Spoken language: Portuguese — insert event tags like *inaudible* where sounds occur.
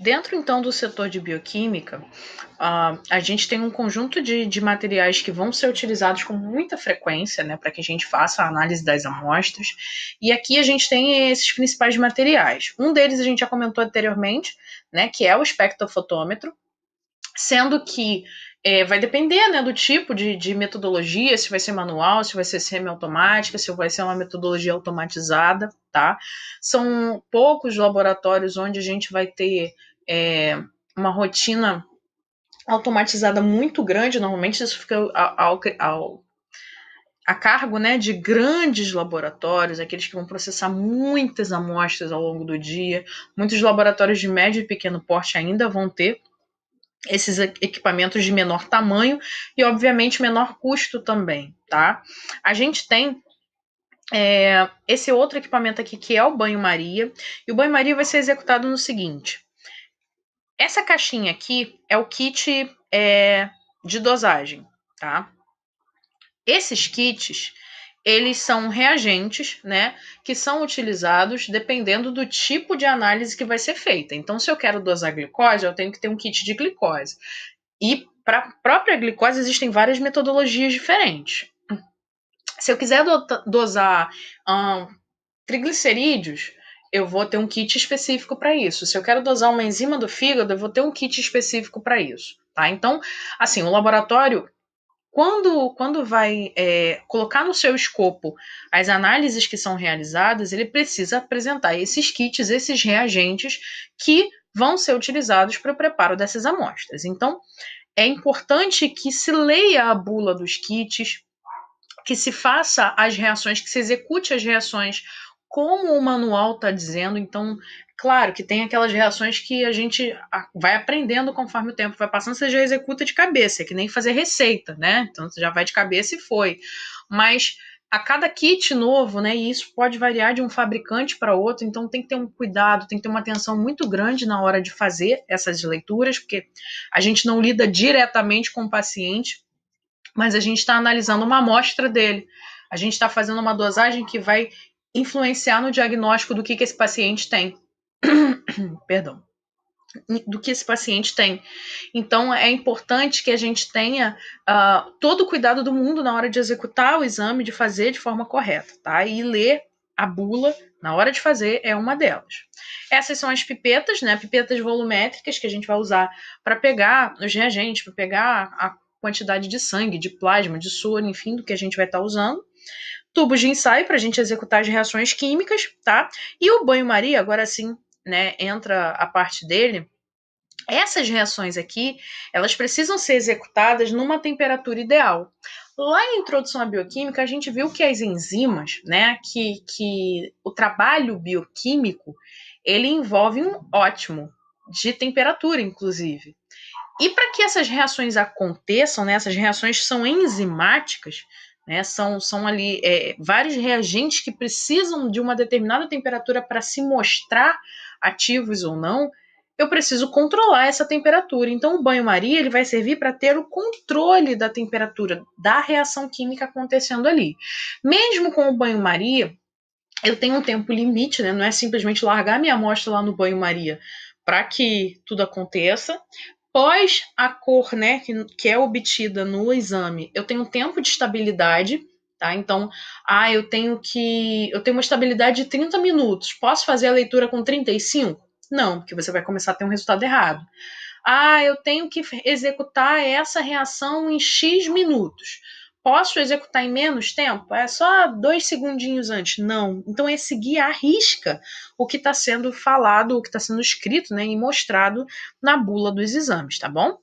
Dentro então do setor de bioquímica, uh, a gente tem um conjunto de, de, materiais que vão ser utilizados com muita frequência, né, para que a gente faça a análise das amostras. E aqui a gente tem esses principais materiais. Um deles a gente já comentou anteriormente, né, que é o espectrofotômetro, Sendo que é, vai depender né, do tipo de, de, metodologia, se vai ser manual, se vai ser semi-automática, se vai ser uma metodologia automatizada, tá? São poucos laboratórios onde a gente vai ter é, uma rotina automatizada muito grande, normalmente isso fica ao, ao, a cargo né, de grandes laboratórios, aqueles que vão processar muitas amostras ao longo do dia. Muitos laboratórios de médio e pequeno porte ainda vão ter esses equipamentos de menor tamanho e, obviamente, menor custo também, tá? A gente tem é, esse outro equipamento aqui que é o banho-maria, e o banho-maria vai ser executado no seguinte: essa caixinha aqui é o kit é, de dosagem, tá? Esses kits eles são reagentes, né, que são utilizados dependendo do tipo de análise que vai ser feita. Então, se eu quero dosar glicose, eu tenho que ter um kit de glicose. E para a própria glicose existem várias metodologias diferentes. Se eu quiser do dosar triglicerídeos, eu vou ter um kit específico para isso. Se eu quero dosar uma enzima do fígado, eu vou ter um kit específico para isso. Tá? Então, assim, o laboratório quando, quando vai é, colocar no seu escopo as análises que são realizadas, ele precisa apresentar esses kits, esses reagentes que vão ser utilizados para o preparo dessas amostras. Então, é importante que se leia a bula dos kits, que se faça as reações, que se execute as reações como o manual está dizendo. Então, claro que tem aquelas reações que a gente ah, vai aprendendo conforme o tempo vai passando, você já executa de cabeça, é que nem fazer receita, né? Então, você já vai de cabeça e foi. Mas a cada kit novo, né? E isso pode variar de um fabricante para outro, então tem que ter um cuidado, tem que ter uma atenção muito grande na hora de fazer essas leituras, porque a gente não lida diretamente com o paciente, mas a gente está analisando uma amostra dele. A gente está fazendo uma dosagem que vai influenciar no diagnóstico do que, que esse paciente tem. *clears throat* Perdão. Do que esse paciente tem. Então, é importante que a gente tenha uh, todo o cuidado do mundo na hora de executar o exame, de fazer de forma correta, tá? E ler a bula na hora de fazer é uma delas. Essas são as pipetas, né? Pipetas volumétricas que a gente vai usar para pegar os reagentes, para pegar a quantidade de sangue, de plasma, de soro, enfim, do que a gente vai estar tá usando tubos de ensaio para a gente executar as reações químicas, tá? E o banho-maria, agora sim, né, entra a parte dele. Essas reações aqui, elas precisam ser executadas numa temperatura ideal. Lá em Introdução à Bioquímica, a gente viu que as enzimas, né, que, que o trabalho bioquímico, ele envolve um ótimo de temperatura, inclusive. E para que essas reações aconteçam, né, essas reações são enzimáticas, né? São, são ali é, vários reagentes que precisam de uma determinada temperatura para se mostrar ativos ou não. Eu preciso controlar essa temperatura. Então, o banho-maria ele vai servir para ter o controle da temperatura da reação química acontecendo ali. Mesmo com o banho-maria, eu tenho um tempo limite, né? Não é simplesmente largar minha amostra lá no banho-maria para que tudo aconteça após a cor, né, que, que é obtida no exame, eu tenho um tempo de estabilidade, tá? Então, ah, eu tenho que eu tenho uma estabilidade de 30 minutos. Posso fazer a leitura com 35? Não, porque você vai começar a ter um resultado errado. Ah, eu tenho que executar essa reação em X minutos. Posso executar em menos tempo? É só dois segundinhos antes? Não. Então é seguir à risca o que está sendo falado, o que está sendo escrito né, e mostrado na bula dos exames, tá bom?